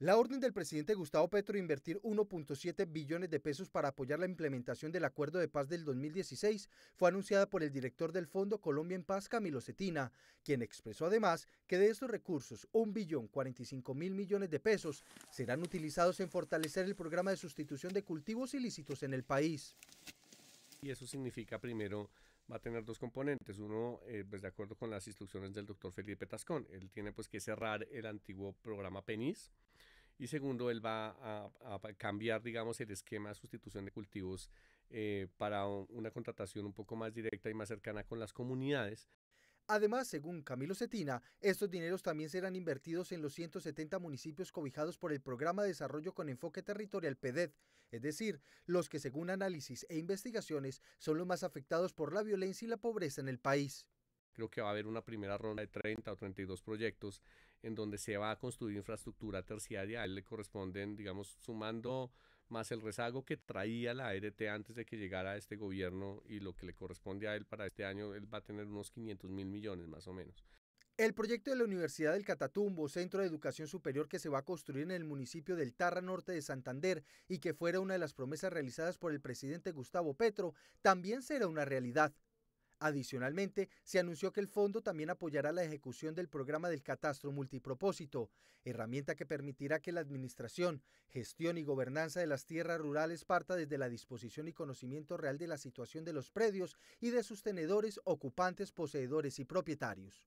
La orden del presidente Gustavo Petro de invertir 1.7 billones de pesos para apoyar la implementación del acuerdo de paz del 2016 fue anunciada por el director del Fondo Colombia en Paz, Camilo Cetina, quien expresó además que de estos recursos, 1 billón 45 mil millones de pesos serán utilizados en fortalecer el programa de sustitución de cultivos ilícitos en el país. Y eso significa primero va a tener dos componentes. Uno, eh, pues, de acuerdo con las instrucciones del doctor Felipe Tascón, él tiene pues que cerrar el antiguo programa PENIS, y segundo, él va a, cambiar, digamos, el esquema de sustitución de cultivos eh, para una contratación un poco más directa y más cercana con las comunidades. Además, según Camilo Cetina, estos dineros también serán invertidos en los 170 municipios cobijados por el Programa de Desarrollo con Enfoque Territorial PEDET, es decir, los que según análisis e investigaciones son los más afectados por la violencia y la pobreza en el país. Creo que va a haber una primera ronda de 30 o 32 proyectos en donde se va a construir infraestructura terciaria. A él le corresponden, digamos, sumando más el rezago que traía la ART antes de que llegara este gobierno y lo que le corresponde a él para este año, él va a tener unos 500 mil millones más o menos. El proyecto de la Universidad del Catatumbo, centro de educación superior que se va a construir en el municipio del Tarra Norte de Santander y que fuera una de las promesas realizadas por el presidente Gustavo Petro, también será una realidad. Adicionalmente, se anunció que el fondo también apoyará la ejecución del programa del catastro multipropósito, herramienta que permitirá que la administración, gestión y gobernanza de las tierras rurales parta desde la disposición y conocimiento real de la situación de los predios y de sus tenedores, ocupantes, poseedores y propietarios.